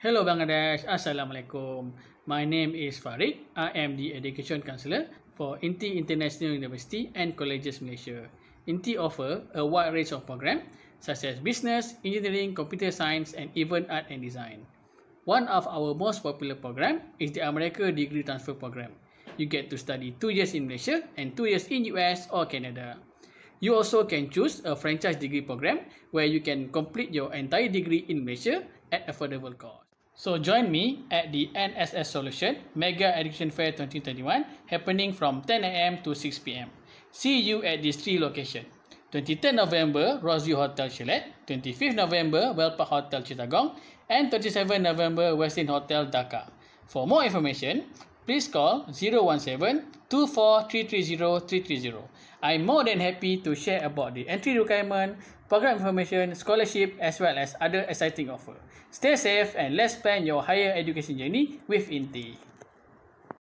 Hello Bangladesh, Assalamualaikum. My name is Farid. I am the Education Counselor for INTI International University and Colleges Malaysia. INTI offer a wide range of programs such as business, engineering, computer science and even art and design. One of our most popular program is the America Degree Transfer Program. You get to study 2 years in Malaysia and 2 years in US or Canada. You also can choose a franchise degree program where you can complete your entire degree in Malaysia at affordable cost. So join me at the NSS Solution Mega Education Fair 2021 happening from 10am to 6pm. See you at these three locations. 23 November, Rosview Hotel Chalet, 25 November, Welpa Hotel Chittagong, and 27 November, Westin Hotel Dhaka. For more information, please call 017-2433-330. I'm more than happy to share about the entry requirement, program information, scholarship as well as other exciting offer. Stay safe and let's plan your higher education journey with INTI.